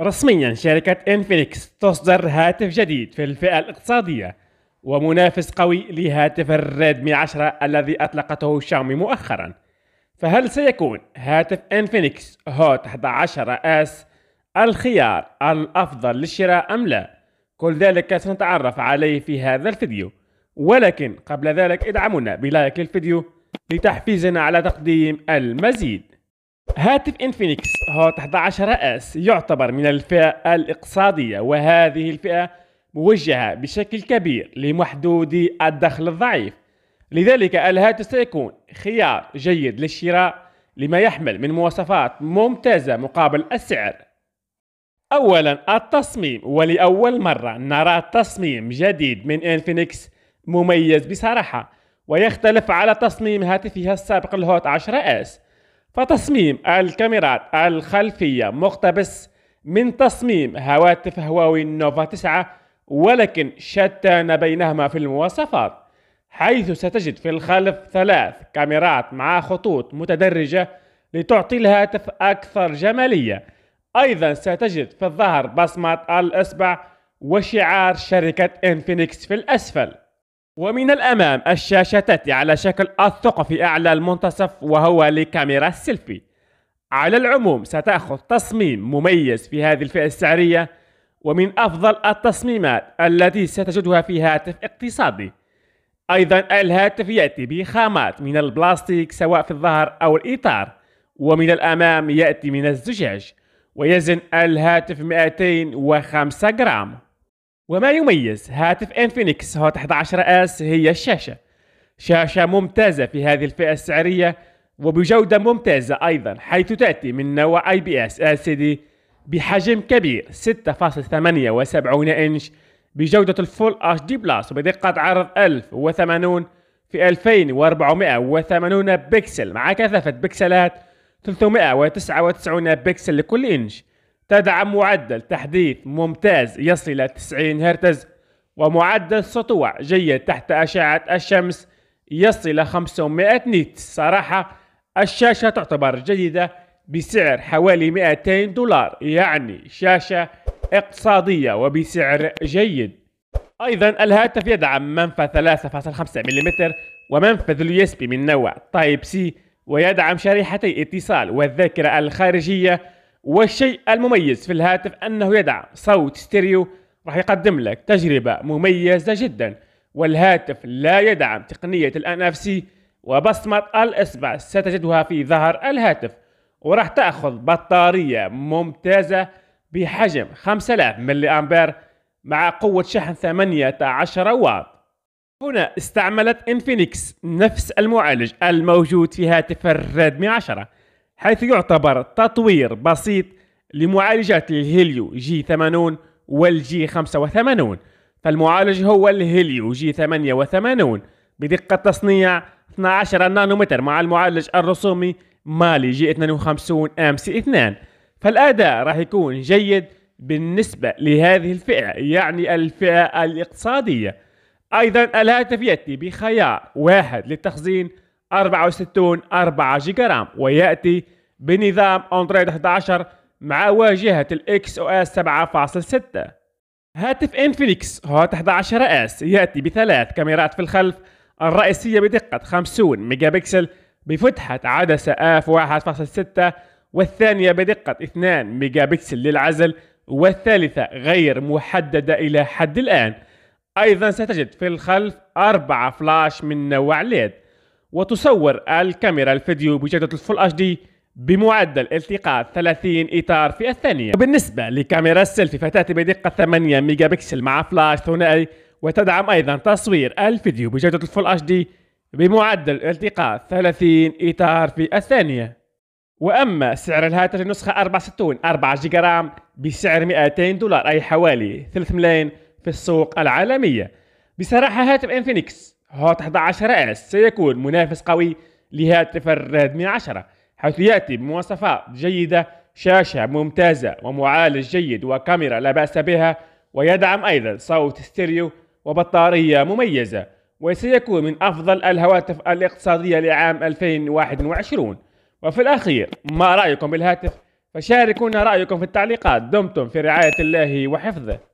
رسميا شركة إنفينكس تصدر هاتف جديد في الفئة الاقتصادية ومنافس قوي لهاتف الريدمي 10 الذي أطلقته شاومي مؤخرا فهل سيكون هاتف إنفينكس هوت 11 اس الخيار الأفضل للشراء أم لا؟ كل ذلك سنتعرف عليه في هذا الفيديو ولكن قبل ذلك ادعمونا بلايك للفيديو لتحفيزنا على تقديم المزيد هاتف انفينكس هوت 11 اس يعتبر من الفئة الاقتصادية وهذه الفئة موجهة بشكل كبير لمحدودي الدخل الضعيف لذلك الهاتف سيكون خيار جيد للشراء لما يحمل من مواصفات ممتازة مقابل السعر أولا التصميم ولأول مرة نرى تصميم جديد من انفينكس مميز بصراحة ويختلف على تصميم هاتفها السابق الهوت 10 اس فتصميم الكاميرات الخلفية مقتبس من تصميم هواتف هواوي نوفا 9 ولكن شتان بينهما في المواصفات حيث ستجد في الخلف ثلاث كاميرات مع خطوط متدرجة لتعطي الهاتف أكثر جمالية أيضا ستجد في الظهر بصمة الإصبع وشعار شركة إنفينكس في الأسفل ومن الأمام الشاشة تأتي على شكل الثقب في أعلى المنتصف وهو لكاميرا السيلفي على العموم ستأخذ تصميم مميز في هذه الفئة السعرية ومن أفضل التصميمات التي ستجدها في هاتف اقتصادي أيضا الهاتف يأتي بخامات من البلاستيك سواء في الظهر أو الإطار ومن الأمام يأتي من الزجاج ويزن الهاتف 205 جرام وما يميز هاتف انفينكس هوت 11 اس هي الشاشة شاشة ممتازة في هذه الفئة السعرية وبجودة ممتازة أيضا حيث تأتي من نوع اي بي اس ال سي دي بحجم كبير 6.78 انش بجودة الفول اتش دي بلس وبدقة عرض 1080 في 2480 بكسل مع كثافة بكسلات 399 بكسل لكل إنش تدعم معدل تحديث ممتاز يصل إلى 90 هرتز ومعدل سطوع جيد تحت أشعة الشمس يصل إلى 500 نيت صراحة الشاشة تعتبر جيدة بسعر حوالي 200 دولار يعني شاشة اقتصادية وبسعر جيد أيضا الهاتف يدعم منفذ 3.5 ملم ومنفذ اليو اس بي من نوع تايب سي ويدعم شريحتي اتصال والذاكرة الخارجية والشيء المميز في الهاتف أنه يدع صوت ستيريو راح يقدم لك تجربة مميزة جدا والهاتف لا يدعم تقنية الان NFC وبصمة الإصبع ستجدها في ظهر الهاتف وراح تأخذ بطارية ممتازة بحجم 5000 ملي أمبير مع قوة شحن 18 واط هنا استعملت انفينكس نفس المعالج الموجود في هاتف الريدمي 10 حيث يعتبر تطوير بسيط لمعالجات الهيليو جي 80 والجي 85 فالمعالج هو الهيليو جي 88 بدقة تصنيع 12 نانومتر مع المعالج الرسومي مالي جي 52 ام سي 2 فالأداء راح يكون جيد بالنسبة لهذه الفئة يعني الفئة الاقتصادية أيضا الهاتف يأتي بخيار واحد للتخزين 64 4 جيجا رام ويأتي بنظام اندرويد 11 مع واجهة الاكس او اس 7.6 هاتف انفينكس هوت 11 اس يأتي بثلاث كاميرات في الخلف الرئيسية بدقة 50 ميجا بكسل بفتحة عدسة اف 1.6 والثانية بدقة 2 ميجا بكسل للعزل والثالثة غير محددة إلى حد الآن أيضا ستجد في الخلف أربعة فلاش من نوع ليد وتصور الكاميرا الفيديو بجودة الفول اتش دي بمعدل التقاط 30 اطار في الثانيه وبالنسبه لكاميرا السيلفي فتاتي بدقه 8 ميجا بكسل مع فلاش ثنائي وتدعم ايضا تصوير الفيديو بجوده الفول اتش دي بمعدل التقاط 30 اطار في الثانيه واما سعر الهاتف النسخه 64 4 جيجا رام بسعر 200 دولار اي حوالي 3 ملايين في السوق العالميه بصراحه هاتف انفينكس هوت 11 اس سيكون منافس قوي لهاتف الريد 10 حيث يأتي بمواصفات جيدة شاشة ممتازة ومعالج جيد وكاميرا لا بأس بها ويدعم أيضا صوت ستيريو وبطارية مميزة وسيكون من أفضل الهواتف الاقتصادية لعام 2021 وفي الأخير ما رأيكم بالهاتف؟ فشاركونا رأيكم في التعليقات دمتم في رعاية الله وحفظه